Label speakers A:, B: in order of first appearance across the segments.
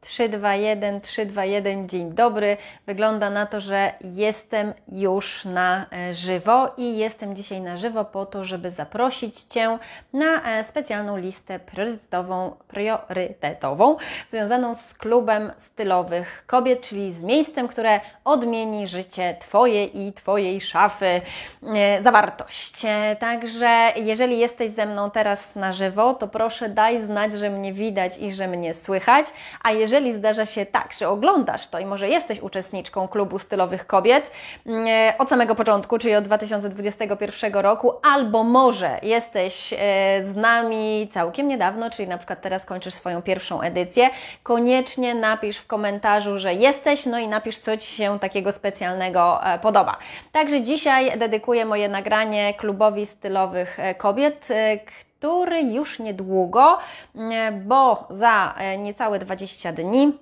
A: 321 321 dzień dobry. Wygląda na to, że jestem już na e, żywo i jestem dzisiaj na żywo po to, żeby zaprosić Cię na e, specjalną listę priorytetową, priorytetową związaną z klubem stylowych kobiet, czyli z miejscem, które odmieni życie Twoje i Twojej szafy e, zawartość. Także jeżeli jesteś ze mną teraz na żywo, to proszę daj znać, że mnie widać i że mnie słychać, a jeżeli jeżeli zdarza się tak, że oglądasz to i może jesteś uczestniczką klubu stylowych kobiet mm, od samego początku, czyli od 2021 roku, albo może jesteś e, z nami całkiem niedawno, czyli na przykład teraz kończysz swoją pierwszą edycję, koniecznie napisz w komentarzu, że jesteś, no i napisz, co Ci się takiego specjalnego e, podoba. Także dzisiaj dedykuję moje nagranie klubowi stylowych e, kobiet, który już niedługo, mm, bo za e, niecałe 20 dni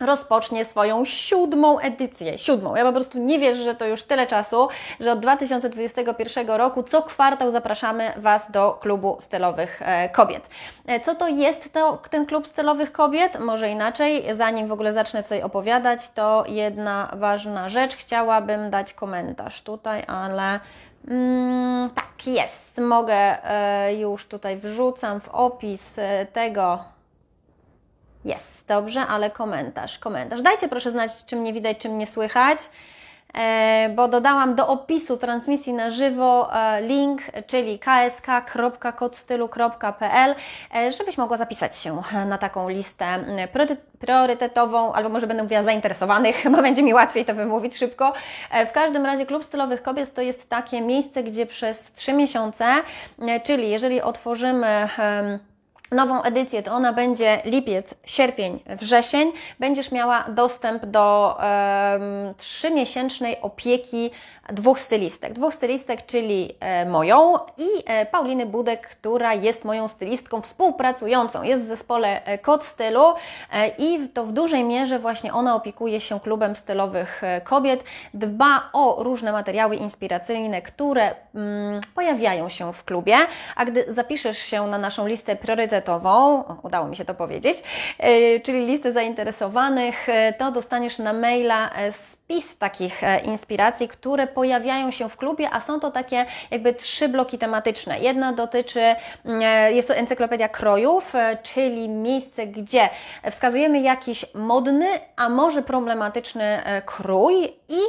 A: rozpocznie swoją siódmą edycję. Siódmą. Ja po prostu nie wierzę, że to już tyle czasu, że od 2021 roku co kwartał zapraszamy Was do klubu stylowych e, kobiet. E, co to jest to, ten klub stylowych kobiet? Może inaczej, zanim w ogóle zacznę tutaj opowiadać, to jedna ważna rzecz. Chciałabym dać komentarz tutaj, ale mm, tak jest. Mogę e, już tutaj wrzucam w opis tego jest, dobrze, ale komentarz, komentarz. Dajcie proszę znać, czym mnie widać, czym nie słychać, e, bo dodałam do opisu transmisji na żywo e, link, czyli ksk.kodstylu.pl, e, żebyś mogła zapisać się na taką listę mm, priorytetową, albo może będę mówiła zainteresowanych, chyba będzie mi łatwiej to wymówić szybko. W każdym razie Klub Stylowych Kobiet to jest takie miejsce, gdzie przez trzy miesiące, czyli jeżeli otworzymy nową edycję, to ona będzie lipiec, sierpień, wrzesień, będziesz miała dostęp do trzymiesięcznej miesięcznej opieki dwóch stylistek. Dwóch stylistek, czyli e, moją i e, Pauliny Budek, która jest moją stylistką współpracującą, jest w zespole e, Kod Stylu e, i to w dużej mierze właśnie ona opiekuje się klubem stylowych kobiet, dba o różne materiały inspiracyjne, które mm, pojawiają się w klubie, a gdy zapiszesz się na naszą listę priorytetów, priorytetową, udało mi się to powiedzieć, e, czyli listę zainteresowanych, e, to dostaniesz na maila e, spis takich inspiracji, które pojawiają się w klubie, a są to takie jakby trzy bloki tematyczne. Jedna dotyczy, mm, jest to encyklopedia krojów, czyli miejsce, gdzie wskazujemy jakiś modny, a może problematyczny krój i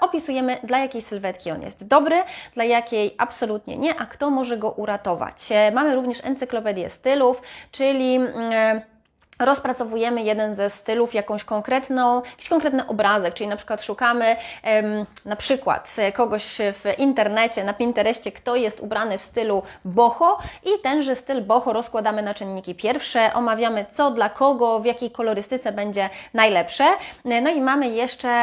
A: opisujemy, dla jakiej sylwetki on jest dobry, dla jakiej absolutnie nie, a kto może go uratować. Mamy również encyklopedię stylu, celów, czyli mm, e, rozpracowujemy jeden ze stylów, jakąś konkretną, jakiś konkretny obrazek, czyli na przykład szukamy na przykład e, kogoś w internecie, na Pinterestie, kto jest ubrany w stylu boho i tenże styl boho rozkładamy na czynniki pierwsze, omawiamy co dla kogo, w jakiej kolorystyce będzie najlepsze. E, no i mamy jeszcze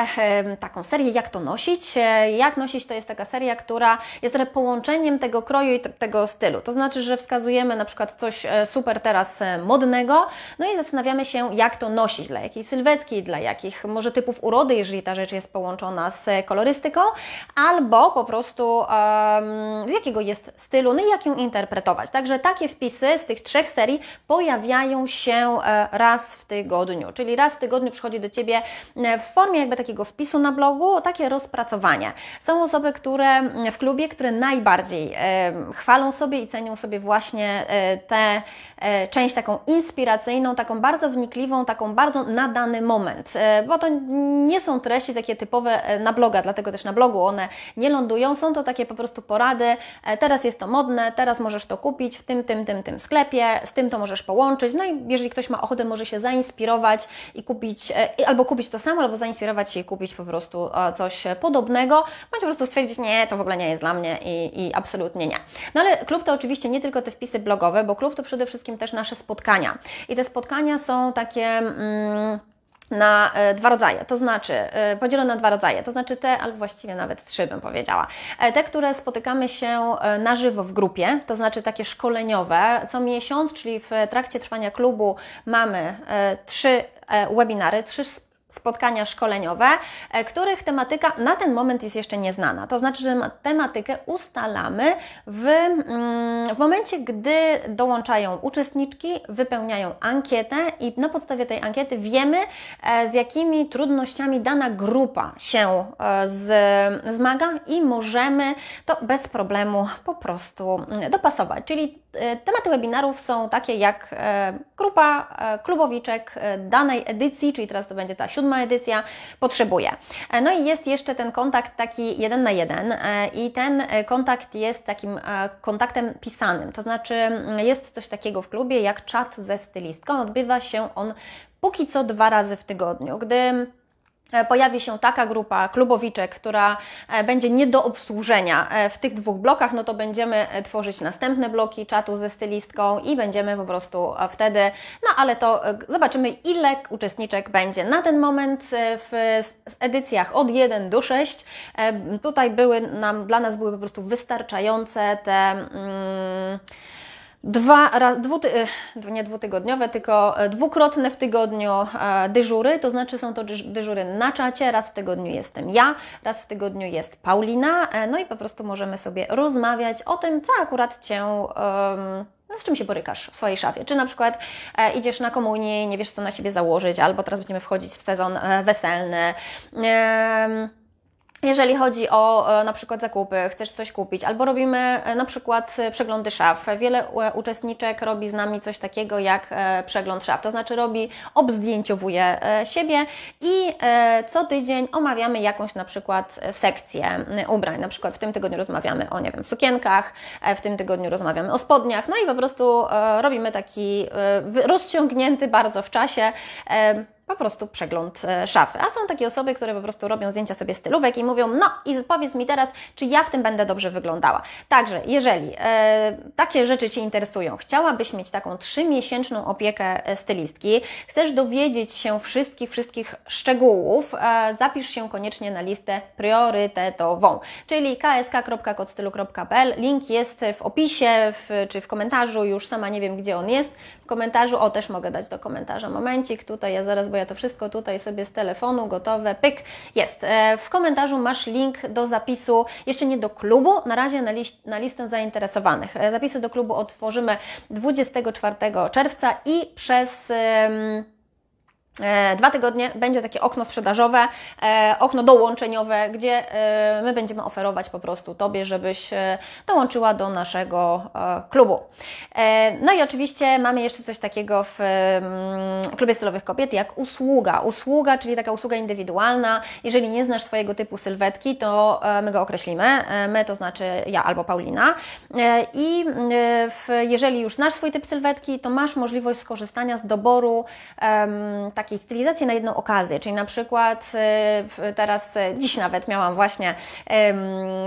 A: taką serię jak to nosić. E, jak nosić to jest taka seria, która jest trochę połączeniem tego kroju i tego stylu. To znaczy, że wskazujemy na przykład coś super teraz modnego, no i zastanawiamy się, jak to nosić, dla jakiej sylwetki, dla jakich może typów urody, jeżeli ta rzecz jest połączona z kolorystyką, albo po prostu um, z jakiego jest stylu, no i jak ją interpretować. Także takie wpisy z tych trzech serii pojawiają się e, raz w tygodniu, czyli raz w tygodniu przychodzi do Ciebie e, w formie jakby takiego wpisu na blogu, takie rozpracowanie. Są osoby, które e, w klubie, które najbardziej chwalą sobie i cenią sobie właśnie tę część taką inspiracyjną, taką bardzo wnikliwą, taką bardzo na dany moment, e, bo to nie są treści takie typowe e, na bloga, dlatego też na blogu one nie lądują, są to takie po prostu porady, e, teraz jest to modne, teraz możesz to kupić w tym, tym, tym, tym sklepie, z tym to możesz połączyć, no i jeżeli ktoś ma ochotę, może się zainspirować i kupić, albo kupić to samo, albo zainspirować się i kupić po prostu coś podobnego, bądź po prostu stwierdzić, nie, to w ogóle nie jest dla mnie i, i absolutnie nie. No ale klub to oczywiście nie tylko te wpisy blogowe, bo klub to przede wszystkim też nasze spotkania i te spotkania są takie. Mm, na e, dwa rodzaje, to znaczy e, podzielone na dwa rodzaje, to znaczy te, albo właściwie nawet trzy bym powiedziała. E, te, które spotykamy się na żywo w grupie, to znaczy takie szkoleniowe, co miesiąc, czyli w trakcie trwania klubu mamy trzy webinary, trzy spotkania szkoleniowe, e, których tematyka na ten moment jest jeszcze nieznana. To znaczy, że tematykę ustalamy w, mm, w momencie, gdy dołączają uczestniczki, wypełniają ankietę i na podstawie tej ankiety wiemy, e, z jakimi trudnościami dana grupa się e, z, zmaga i możemy to bez problemu po prostu mm, dopasować. Czyli E, tematy webinarów są takie jak e, grupa e, klubowiczek danej edycji, czyli teraz to będzie ta siódma edycja, potrzebuje. No i jest jeszcze ten kontakt taki jeden na jeden i ten kontakt jest takim kontaktem pisanym, to znaczy mm, jest coś takiego w klubie jak czat ze stylistką, odbywa się on póki co dwa razy w tygodniu. Gdy E, pojawi się taka grupa klubowiczek, która e, będzie nie do obsłużenia e, w tych dwóch blokach, no to będziemy tworzyć następne bloki czatu ze stylistką i będziemy po prostu wtedy, no ale to zobaczymy ile uczestniczek będzie. Na ten moment w edycjach od 1 do 6 tutaj były nam, dla nas były po prostu wystarczające te... Mm, dwa, razy, e, dwu, nie dwutygodniowe, tylko e, dwukrotne w tygodniu e, dyżury, to znaczy są to dyżury na czacie, raz w tygodniu jestem ja, raz w tygodniu jest Paulina, no i po prostu możemy sobie rozmawiać o tym, co akurat Cię... Um, no z czym się borykasz w swojej szafie. Czy na przykład e, idziesz na komunię i nie wiesz, co na siebie założyć, albo teraz będziemy wchodzić w sezon e, weselny. E, jeżeli chodzi o e, na przykład zakupy, chcesz coś kupić, albo robimy e, na przykład e, przeglądy szaf. Wiele uczestniczek robi z nami coś takiego jak przegląd szaf, to znaczy robi, obzdjęciowuje siebie i co tydzień omawiamy jakąś na przykład sekcję ubrań. Na przykład w tym tygodniu rozmawiamy o, nie wiem, sukienkach, w tym tygodniu rozmawiamy o spodniach, no i po prostu robimy taki rozciągnięty bardzo w czasie po prostu przegląd e, szafy. A są takie osoby, które po prostu robią zdjęcia sobie stylówek i mówią, no i powiedz mi teraz, czy ja w tym będę dobrze wyglądała. Także jeżeli e, takie rzeczy Cię interesują, chciałabyś mieć taką trzymiesięczną opiekę e, stylistki, chcesz dowiedzieć się wszystkich, wszystkich szczegółów, e, zapisz się koniecznie na listę priorytetową, czyli ksk.kodstylu.pl. Link jest w opisie w, czy w komentarzu, już sama nie wiem, gdzie on jest komentarzu, o też mogę dać do komentarza, momencik, tutaj ja zaraz, bo ja to wszystko tutaj sobie z telefonu, gotowe, pyk, jest. E, w komentarzu masz link do zapisu, jeszcze nie do klubu, na razie na, liść, na listę zainteresowanych. E, zapisy do klubu otworzymy 24 czerwca i przez... E, dwa tygodnie będzie takie okno sprzedażowe, e, okno dołączeniowe, gdzie e, my będziemy oferować po prostu Tobie, żebyś dołączyła do naszego klubu. No i oczywiście mamy jeszcze coś takiego w mm, klubie stylowych kobiet jak usługa. Usługa, czyli taka usługa indywidualna. Jeżeli nie znasz swojego typu sylwetki, to my go określimy. My to znaczy ja albo Paulina. I jeżeli już znasz swój typ sylwetki, to masz możliwość skorzystania z doboru tak takiej stylizacji na jedną okazję, czyli na przykład y, teraz, y, dziś nawet miałam właśnie,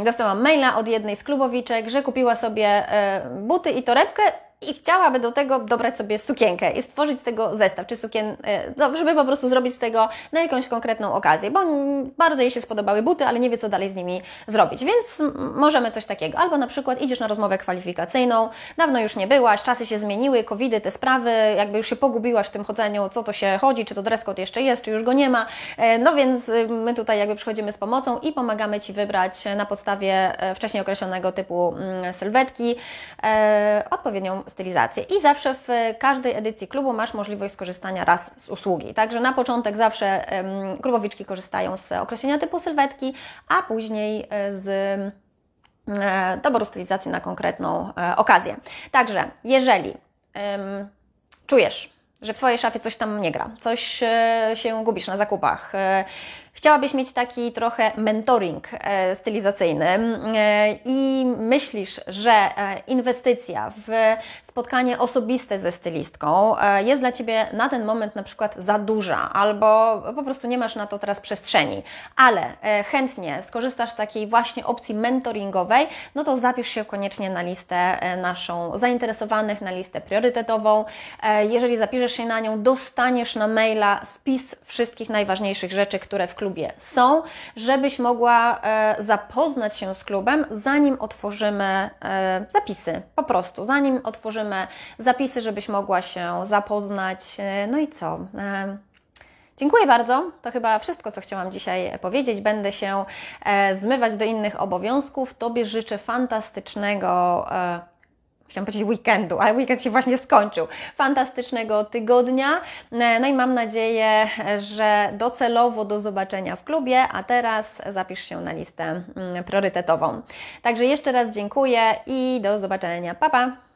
A: dostałam maila od jednej z klubowiczek, że kupiła sobie y, buty i torebkę i chciałaby do tego dobrać sobie sukienkę i stworzyć z tego zestaw, czy sukien, e, no, żeby po prostu zrobić z tego na jakąś konkretną okazję, bo bardzo jej się spodobały buty, ale nie wie, co dalej z nimi zrobić, więc możemy coś takiego. Albo na przykład idziesz na rozmowę kwalifikacyjną, dawno już nie byłaś, czasy się zmieniły, covidy, te sprawy, jakby już się pogubiłaś w tym chodzeniu, co to się chodzi, czy to dress code jeszcze jest, czy już go nie ma, e, no więc y, my tutaj jakby przychodzimy z pomocą i pomagamy Ci wybrać na podstawie e, wcześniej określonego typu mm, sylwetki odpowiednią stylizację. I zawsze w każdej edycji klubu masz możliwość skorzystania raz z usługi. Także na początek zawsze klubowiczki korzystają z określenia typu sylwetki, a później e, z e, doboru stylizacji na konkretną e, okazję. Także jeżeli czujesz, że w swojej szafie coś tam nie gra, coś się gubisz na zakupach, chciałabyś mieć taki trochę mentoring e, stylizacyjny e, i myślisz, że e, inwestycja w spotkanie osobiste ze stylistką jest dla Ciebie na ten moment na przykład za duża albo po prostu nie masz na to teraz przestrzeni, ale chętnie skorzystasz z takiej właśnie opcji mentoringowej, no to zapisz się koniecznie na listę naszą zainteresowanych, na listę priorytetową. Jeżeli zapiszesz się na nią, dostaniesz na maila spis wszystkich najważniejszych rzeczy, które w klubie klubie są, żebyś mogła e, zapoznać się z klubem, zanim otworzymy e, zapisy. Po prostu, zanim otworzymy zapisy, żebyś mogła się zapoznać. E, no i co? Dziękuję bardzo. To chyba wszystko, co chciałam dzisiaj powiedzieć. Będę się zmywać do innych obowiązków. Tobie życzę fantastycznego chciałam powiedzieć weekendu, ale weekend się właśnie skończył. Fantastycznego tygodnia. E, no i mam nadzieję, że docelowo do zobaczenia w klubie, a teraz zapisz się na listę mm, priorytetową. Także jeszcze raz dziękuję i do zobaczenia. Pa, pa!